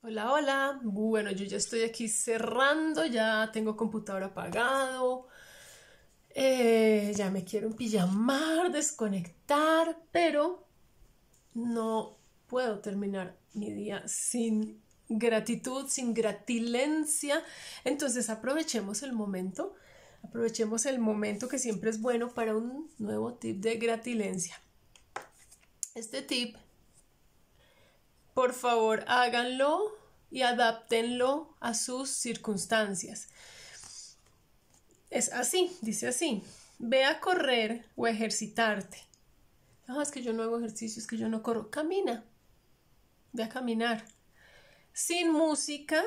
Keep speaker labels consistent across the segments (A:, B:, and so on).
A: Hola, hola. Bueno, yo ya estoy aquí cerrando, ya tengo computadora apagado. Eh, ya me quiero pijamar, desconectar, pero no puedo terminar mi día sin gratitud, sin gratilencia. Entonces aprovechemos el momento, aprovechemos el momento que siempre es bueno para un nuevo tip de gratilencia. Este tip por favor, háganlo y adáptenlo a sus circunstancias. Es así, dice así. Ve a correr o ejercitarte. No, es que yo no hago ejercicio, es que yo no corro. Camina. Ve a caminar. Sin música,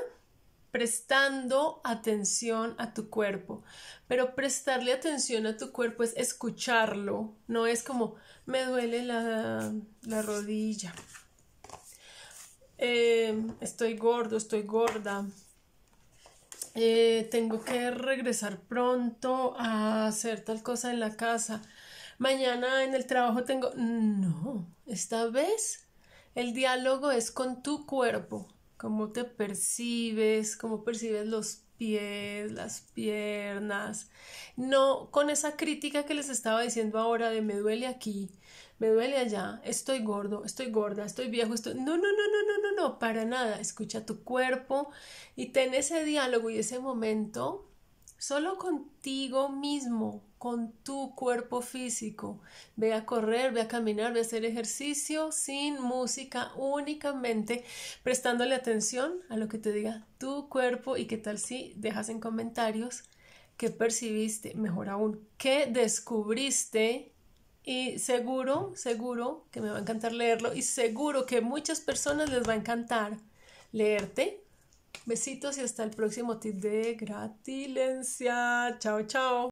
A: prestando atención a tu cuerpo. Pero prestarle atención a tu cuerpo es escucharlo, no es como me duele la, la rodilla, Em, estoy gordo, estoy gorda, eh, tengo que regresar pronto a hacer tal cosa en la casa, mañana en el trabajo tengo... No, esta vez el diálogo es con tu cuerpo, cómo te percibes, cómo percibes los pies, las piernas. No con esa crítica que les estaba diciendo ahora de me duele aquí, me duele allá, estoy gordo, estoy gorda, estoy viejo, estoy... No, no, no, no, no, no, no, para nada. Escucha tu cuerpo y ten ese diálogo y ese momento Solo contigo mismo, con tu cuerpo físico. Ve a correr, ve a caminar, ve a hacer ejercicio sin música, únicamente prestándole atención a lo que te diga tu cuerpo y qué tal si dejas en comentarios qué percibiste, mejor aún, qué descubriste y seguro, seguro que me va a encantar leerlo y seguro que muchas personas les va a encantar leerte Besitos y hasta el próximo tip de gratilencia. Chao, chao.